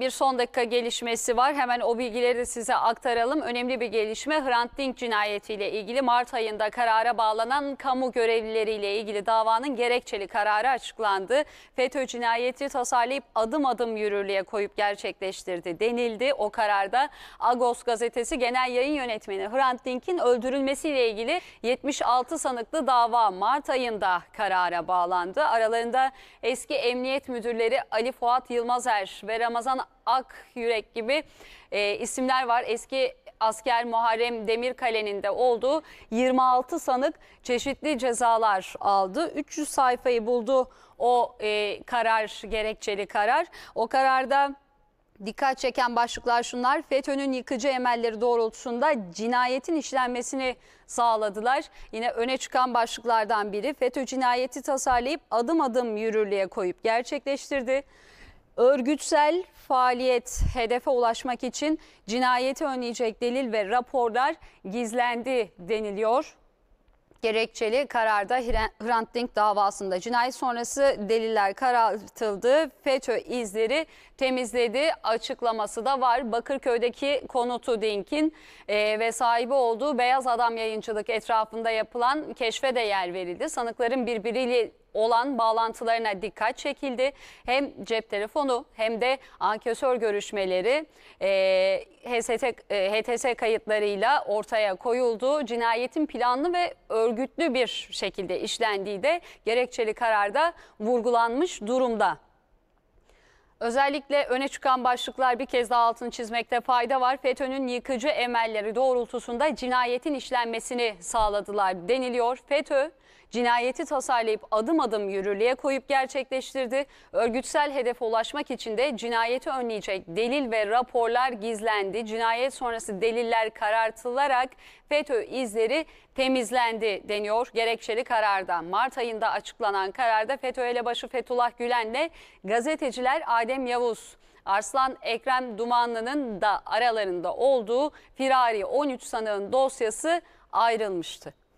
bir son dakika gelişmesi var. Hemen o bilgileri de size aktaralım. Önemli bir gelişme Hrant Dink cinayetiyle ilgili Mart ayında karara bağlanan kamu görevlileriyle ilgili davanın gerekçeli kararı açıklandı. FETÖ cinayeti tasarlayıp adım adım yürürlüğe koyup gerçekleştirdi denildi. O kararda Agos gazetesi genel yayın yönetmeni Hrant Dink'in öldürülmesiyle ilgili 76 sanıklı dava Mart ayında karara bağlandı. Aralarında eski emniyet müdürleri Ali Fuat Yılmazer ve Ramazan Ak Yürek gibi e, isimler var. Eski asker Muharrem Demirkale'nin de olduğu 26 sanık çeşitli cezalar aldı. 300 sayfayı buldu o e, karar, gerekçeli karar. O kararda... Dikkat çeken başlıklar şunlar. FETÖ'nün yıkıcı emelleri doğrultusunda cinayetin işlenmesini sağladılar. Yine öne çıkan başlıklardan biri FETÖ cinayeti tasarlayıp adım adım yürürlüğe koyup gerçekleştirdi örgütsel faaliyet hedefe ulaşmak için cinayeti önleyecek delil ve raporlar gizlendi deniliyor. Gerekçeli kararda Hrant Dink davasında cinayet sonrası deliller karartıldı. FETÖ izleri temizledi açıklaması da var. Bakırköy'deki konutu Dink'in e, ve sahibi olduğu Beyaz Adam Yayıncılık etrafında yapılan keşfe de yer verildi. Sanıkların birbiriyle olan bağlantılarına dikkat çekildi. Hem cep telefonu hem de ankesör görüşmeleri e, HST, e, HTS kayıtlarıyla ortaya koyulduğu Cinayetin planlı ve örgütlü bir şekilde işlendiği de gerekçeli kararda vurgulanmış durumda. Özellikle öne çıkan başlıklar bir kez daha altını çizmekte fayda var. FETÖ'nün yıkıcı emelleri doğrultusunda cinayetin işlenmesini sağladılar deniliyor. FETÖ Cinayeti tasarlayıp adım adım yürürlüğe koyup gerçekleştirdi. Örgütsel hedefe ulaşmak için de cinayeti önleyecek delil ve raporlar gizlendi. Cinayet sonrası deliller karartılarak FETÖ izleri temizlendi deniyor gerekçeli kararda. Mart ayında açıklanan kararda FETÖ elebaşı Fethullah Gülen'le gazeteciler Adem Yavuz, Arslan Ekrem Dumanlı'nın da aralarında olduğu firari 13 sanığın dosyası ayrılmıştı.